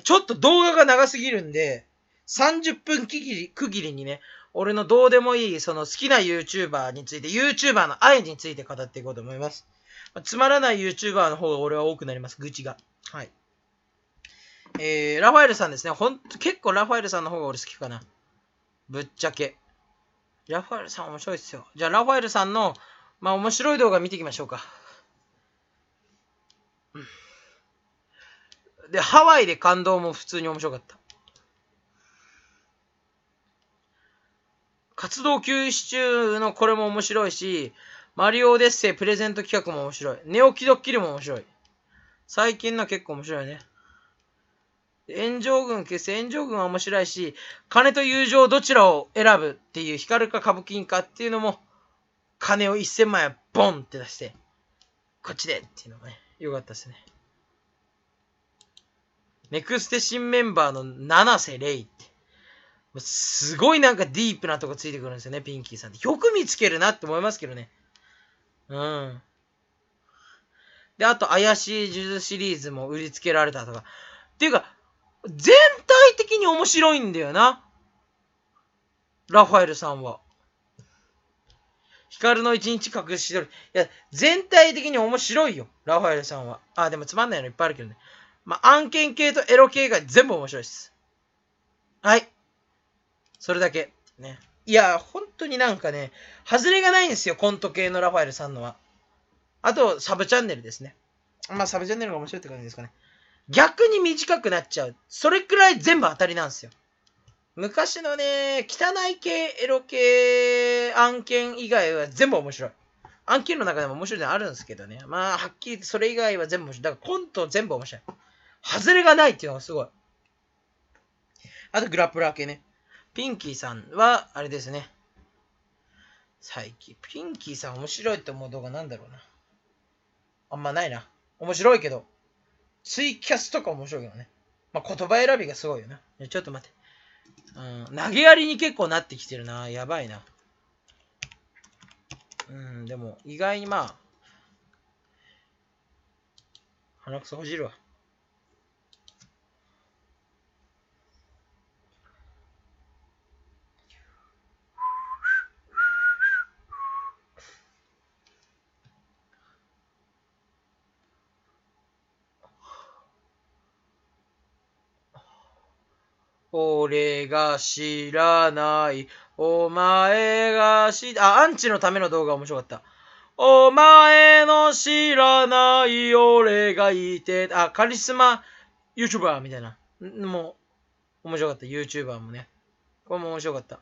ちょっと動画が長すぎるんで、30分区切り区切りにね、俺のどうでもいい、その好きな YouTuber について、YouTuber の愛について語っていこうと思います。つまらない YouTuber の方が俺は多くなります、愚痴が。はい。えー、ラファエルさんですね。ほんと、結構ラファエルさんの方が俺好きかな。ぶっちゃけ。ラファエルさん面白いっすよ。じゃあ、ラファエルさんの、まあ、面白い動画見ていきましょうか。で、ハワイで感動も普通に面白かった。活動休止中のこれも面白いし、マリオオデッセイプレゼント企画も面白い。寝起きドッキリも面白い。最近の結構面白いね。炎上軍結成、炎上軍は面白いし、金と友情どちらを選ぶっていう、光か歌舞伎かっていうのも、金を1000万円ボンって出して、こっちでっていうのがね、よかったですね。ネクステ新メンバーの七瀬レイって、すごいなんかディープなとこついてくるんですよね、ピンキーさんって。よく見つけるなって思いますけどね。うん。で、あと、怪しい呪術シリーズも売りつけられたとか。っていうか、全体的に面白いんだよな。ラファエルさんは。光の一日隠し撮り。いや、全体的に面白いよ。ラファエルさんは。あ、でもつまんないのいっぱいあるけどね。まあ、案件系とエロ系が全部面白いです。はい。それだけ。ね。いや、本当になんかね、外れがないんですよ、コント系のラファエルさんのは。あと、サブチャンネルですね。まあ、サブチャンネルが面白いって感じですかね。逆に短くなっちゃう。それくらい全部当たりなんですよ。昔のね、汚い系、エロ系、案件以外は全部面白い。案件の中でも面白いのあるんですけどね。まあ、はっきり言ってそれ以外は全部面白い。だからコント全部面白い。外れがないっていうのがすごい。あと、グラップラー系ね。ピンキーさんは、あれですね。最近、ピンキーさん面白いと思う動画なんだろうな。あんまないな。面白いけど、ツイキャスとか面白いけどね。まあ、言葉選びがすごいよな。ちょっと待って。うん、投げやりに結構なってきてるな。やばいな。うん、でも、意外にまあ、鼻くそほじるわ。俺が知らない。お前が知、あ、アンチのための動画面白かった。お前の知らない俺がいて、あ、カリスマ YouTuber みたいな。もう、面白かった。YouTuber もね。これも面白かった。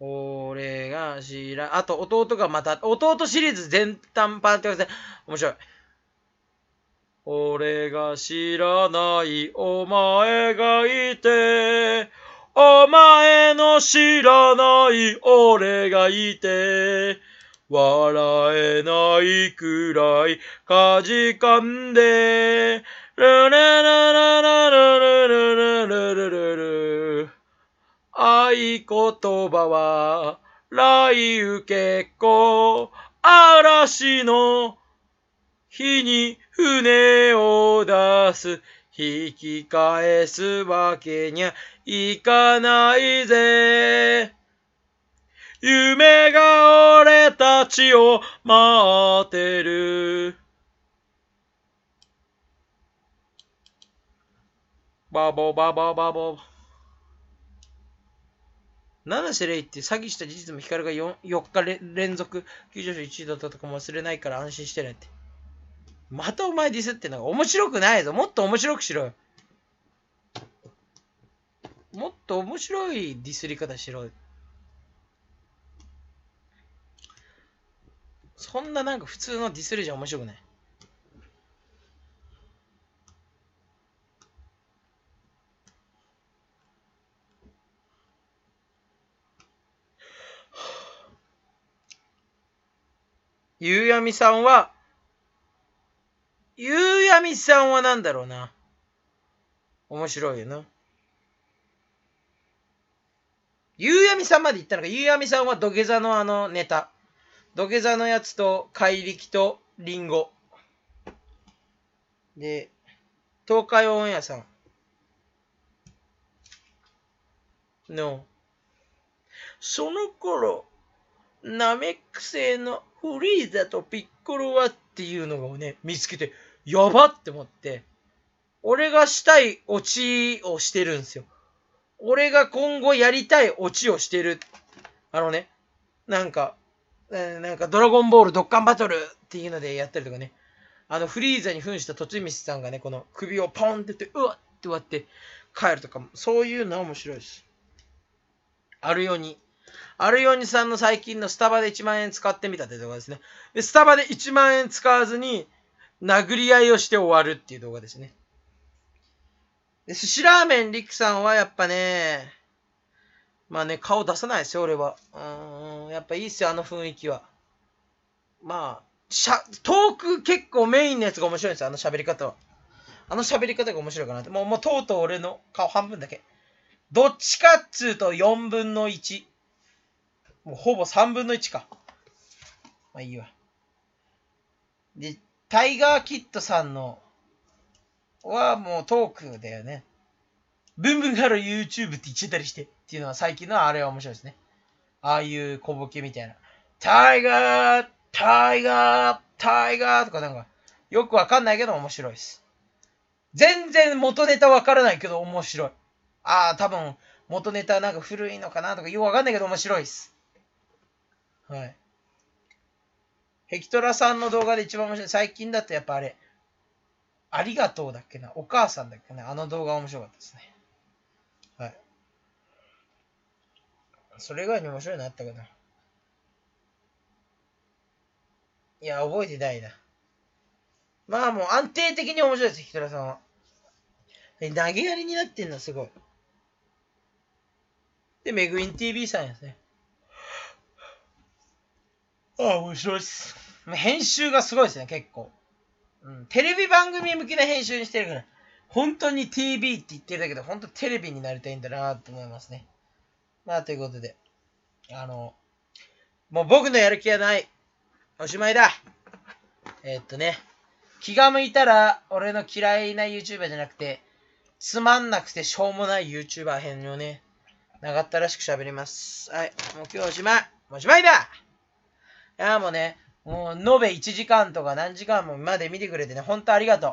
俺が知ら、あと弟がまた、弟シリーズ全単パーって言われて、面白い。俺が知らないお前がいて、お前の知らない俺がいて、笑えないくらいかじかんで、ルルルルルルルルルルルル。合言葉は、雷雨結構、嵐の火に船を出す。引き返すわけにゃいかないぜ。夢が俺たちを待ってる。バボバババボ。七瀬レイって詐欺した事実も光が 4, 4日連続救助者1位だったとかも忘れないから安心してねって。またお前ディスってんのが面白くないぞ。もっと面白くしろよ。もっと面白いディスり方しろ。そんななんか普通のディスりじゃ面白くない。ゆうやみさんはゆうやみさんは何だろうな。面白いよな。ゆうやみさんまで行ったのか。ゆうやみさんは土下座のあのネタ。土下座のやつと怪力とリンゴ。で、東海オンエアさんの、その頃、ナメック星のフリーザとピッコロはっていうのをね、見つけて、やばって思って、俺がしたいオチをしてるんですよ。俺が今後やりたいオチをしてる。あのね、なんか、なんかドラゴンボールドッカンバトルっていうのでやったりとかね。あの、フリーザに扮したとちみちさんがね、この首をポンって言って、うわって割って帰るとかも、そういうの面白いし。あるように。あるようにさんの最近のスタバで1万円使ってみたってとかですね。で、スタバで1万円使わずに、殴り合いをして終わるっていう動画ですね。で寿司ラーメンりくさんはやっぱね、まあね、顔出さないですよ、俺は。うん、やっぱいいっすよ、あの雰囲気は。まあ、しゃ、トーク結構メインのやつが面白いんですよ、あの喋り方は。あの喋り方が面白いかなって。もう、もうとうとう俺の顔半分だけ。どっちかっつうと4分の1。もうほぼ3分の1か。まあいいわ。で、タイガーキッドさんのはもうトークだよね。ブンブンハロー YouTube って言っちゃったりしてっていうのは最近のあれは面白いですね。ああいう小ボケみたいな。タイガータイガータイガーとかなんか、よくわかんないけど面白いです。全然元ネタわからないけど面白い。ああ、多分元ネタなんか古いのかなとかよくわかんないけど面白いです。はい。ヘキトラさんの動画で一番面白い。最近だとやっぱあれ、ありがとうだっけな、お母さんだっけな、あの動画面白かったですね。はい。それ以外に面白いのあったかな。いや、覚えてないな。まあもう安定的に面白いです、ヒトラさんは。投げやりになってんの、すごい。で、メグイン TV さんですね。ああ、面白いっす。編集がすごいですね、結構。うん、テレビ番組向きな編集にしてるから、本当に TV って言ってるだけど、本当テレビになりたいんだなと思いますね。まあ、ということで、あの、もう僕のやる気はない。おしまいだ。えー、っとね、気が向いたら、俺の嫌いな YouTuber じゃなくて、つまんなくてしょうもない YouTuber 編をね、長ったらしく喋ります。はい、もう今日おしまい。おしまいだいや、もうね、もう、延べ1時間とか何時間もまで見てくれてね、ほんとありがとう。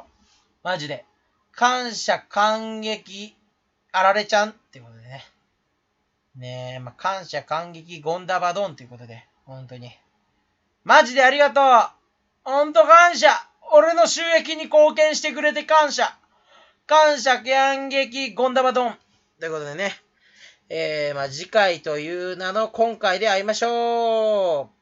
マジで。感謝、感激、あられちゃんってことでね。ねえ、まあ、感謝、感激、ゴンダバドンということで、ほんとに。マジでありがとうほんと感謝俺の収益に貢献してくれて感謝感謝、感激、ゴンダバドンということでね。えー、まあ、次回という名の今回で会いましょう